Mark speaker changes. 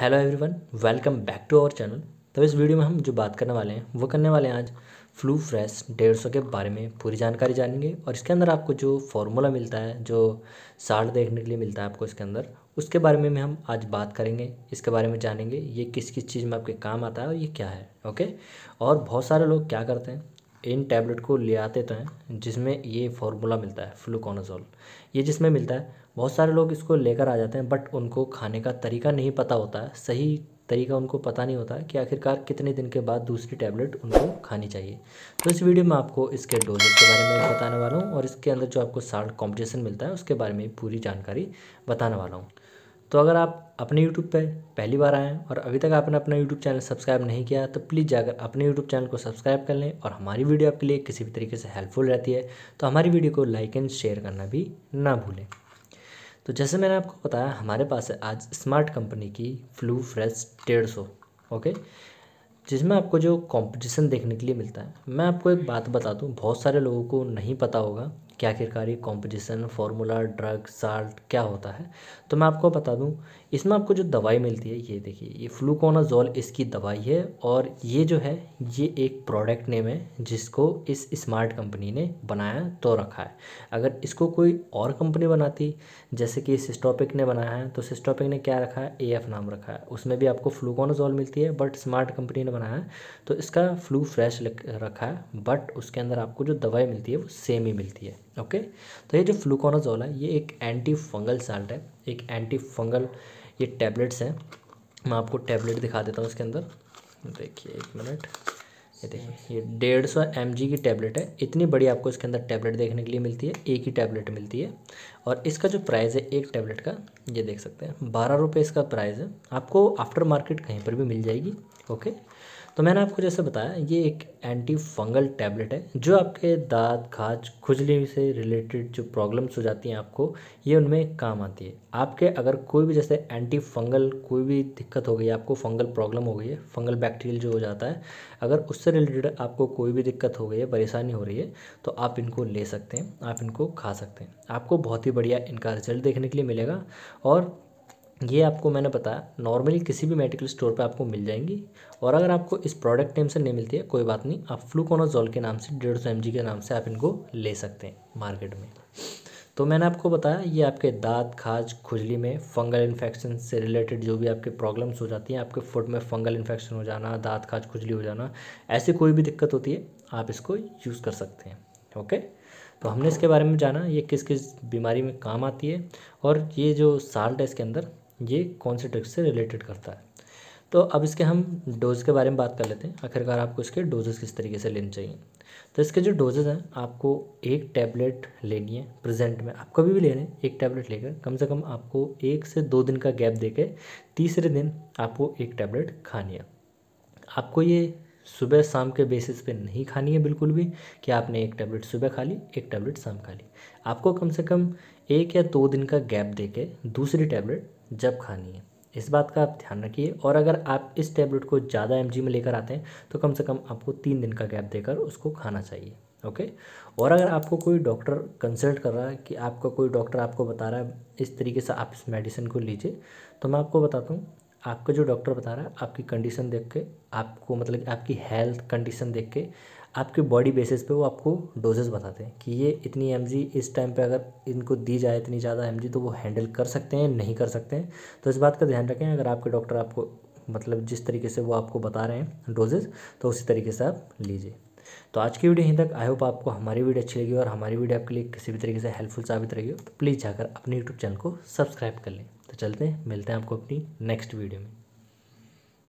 Speaker 1: hello everyone welcome back to our channel तो इस video में हम जो बात करने वाले हैं वो करने वाले हैं आज फ्लू फ्रेश डेढ़ सौ के बारे में पूरी जानकारी जानेंगे और इसके अंदर आपको जो फॉर्मूला मिलता है जो साल देखने के लिए मिलता है आपको इसके अंदर उसके बारे में भी हम आज बात करेंगे इसके बारे में जानेंगे ये किस किस चीज़ में आपके काम आता है और ये क्या है ओके और बहुत सारे लोग क्या करते हैं इन टैबलेट को ले आते तो हैं जिसमें ये फार्मूला मिलता है फ्लूकोनाजोल ये जिसमें मिलता है बहुत सारे लोग इसको लेकर आ जाते हैं बट उनको खाने का तरीका नहीं पता होता है सही तरीका उनको पता नहीं होता है कि आखिरकार कितने दिन के बाद दूसरी टैबलेट उनको खानी चाहिए तो इस वीडियो में आपको इसके डोजेज के बारे में बताने वाला हूँ और इसके अंदर जो आपको साल्ट कॉम्पिटिशन मिलता है उसके बारे में पूरी जानकारी बताने वाला हूँ तो अगर आप अपने यूट्यूब पर पहली बार आएँ और अभी तक आपने अपना यूट्यूब चैनल सब्सक्राइब नहीं किया तो प्लीज़ जाकर अपने यूट्यूब चैनल को सब्सक्राइब कर लें और हमारी वीडियो आपके लिए किसी भी तरीके से हेल्पफुल रहती है तो हमारी वीडियो को लाइक एंड शेयर करना भी ना भूलें तो जैसे मैंने आपको बताया हमारे पास है आज स्मार्ट कंपनी की फ्लू फ्रेश डेढ़ सौ ओके जिसमें आपको जो कंपटीशन देखने के लिए मिलता है मैं आपको एक बात बता दूं बहुत सारे लोगों को नहीं पता होगा कि किरकारी कॉम्पोजिशन फार्मूला ड्रग साल्ट क्या होता है तो मैं आपको बता दूं इसमें आपको जो दवाई मिलती है ये देखिए ये फ्लूकोनाजोल इसकी दवाई है और ये जो है ये एक प्रोडक्ट नेम है जिसको इस स्मार्ट कंपनी ने बनाया तो रखा है अगर इसको कोई और कंपनी बनाती जैसे कि सिस्टोपिक ने बनाया है तो सिस्टोपिक ने क्या रखा है ए नाम रखा है उसमें भी आपको फ्लूकोनाजोल मिलती है बट स्मार्ट कंपनी ने बनाया है तो इसका फ्लू फ्रेश रखा है बट उसके अंदर आपको जो दवाई मिलती है वो सेम ही मिलती है ओके तो ये जो फ्लूकोनाजोल है ये एक एंटी फंगल साल्ट है एक एंटी फंगल ये टैबलेट्स हैं मैं आपको टैबलेट दिखा देता हूँ इसके अंदर देखिए एक मिनट ये देखिए ये डेढ़ सौ एम की टैबलेट है इतनी बड़ी आपको इसके अंदर टैबलेट देखने के लिए मिलती है एक ही टैबलेट मिलती है और इसका जो प्राइस है एक टैबलेट का ये देख सकते हैं बारह रुपये इसका प्राइस है आपको आफ्टर मार्केट कहीं पर भी मिल जाएगी ओके तो मैंने आपको जैसे बताया ये एक एंटी फंगल टैबलेट है जो आपके दांत खाज खुजली से रिलेटेड जो प्रॉब्लम्स हो जाती हैं आपको ये उनमें काम आती है आपके अगर कोई भी जैसे एंटी फंगल कोई भी दिक्कत हो गई आपको फंगल प्रॉब्लम हो गई है फंगल बैक्टीरियल जो हो जाता है अगर उससे रिलेटेड आपको कोई भी दिक्कत हो गई है परेशानी हो रही है तो आप इनको ले सकते हैं आप इनको खा सकते हैं आपको बहुत ही बढ़िया इनका रिजल्ट देखने के लिए मिलेगा और ये आपको मैंने बताया नॉर्मली किसी भी मेडिकल स्टोर पे आपको मिल जाएंगी और अगर आपको इस प्रोडक्ट नेम से नहीं मिलती है कोई बात नहीं आप फ्लूकोनाजोल के नाम से डेढ़ सौ एम के नाम से आप इनको ले सकते हैं मार्केट में तो मैंने आपको बताया ये आपके दांत खाज खुजली में फंगल इन्फेक्शन से रिलेटेड जो भी आपके प्रॉब्लम्स हो जाती हैं आपके फुट में फंगल इन्फेक्शन हो जाना दांत खाज खुजली हो जाना ऐसी कोई भी दिक्कत होती है आप इसको यूज़ कर सकते हैं ओके तो हमने इसके बारे में जाना ये किस किस बीमारी में काम आती है और ये जो साल्ट है इसके अंदर ये कौन से ड्रग्स से रिलेटेड करता है तो अब इसके हम डोज़ के बारे में बात कर लेते हैं आखिरकार आपको इसके डोजेस किस तरीके से लेने चाहिए तो इसके जो डोजेज़ हैं आपको एक टैबलेट लेनी है प्रेजेंट में आप कभी भी ले रहे हैं एक टैबलेट लेकर कम से कम आपको एक से दो दिन का गैप देके तीसरे दिन आपको एक टैबलेट खानी है आपको ये सुबह शाम के बेसिस पे नहीं खानी है बिल्कुल भी कि आपने एक टैबलेट सुबह खा ली एक टैबलेट शाम खा ली आपको कम से कम एक या दो दिन का गैप देके दूसरी टैबलेट जब खानी है इस बात का आप ध्यान रखिए और अगर आप इस टैबलेट को ज़्यादा एम में लेकर आते हैं तो कम से कम आपको तीन दिन का गैप देकर उसको खाना चाहिए ओके और अगर आपको कोई डॉक्टर कंसल्ट कर रहा है कि आपका कोई डॉक्टर आपको बता रहा है इस तरीके से आप इस मेडिसिन को लीजिए तो मैं आपको बताता हूँ आपका जो डॉक्टर बता रहा है आपकी कंडीशन देख के आपको मतलब आपकी हेल्थ कंडीशन देख के आपके बॉडी बेसिस पे वो आपको डोजेस बताते हैं कि ये इतनी एम इस टाइम पे अगर इनको दी जाए इतनी ज़्यादा एम तो वो हैंडल कर सकते हैं नहीं कर सकते हैं तो इस बात का ध्यान रखें अगर आपके डॉक्टर आपको मतलब जिस तरीके से वो आपको बता रहे हैं डोजेज़ तो उसी तरीके से आप लीजिए तो आज की वीडियो यहीं तक आई होप आपको हमारी वीडियो अच्छी लगी और हमारी वीडियो आपके लिए किसी भी तरीके से हेल्पफुल साबित रही हो तो प्लीज़ जाकर अपने यूट्यूब चैनल को सब्सक्राइब कर लें तो चलते हैं मिलते हैं आपको अपनी नेक्स्ट वीडियो में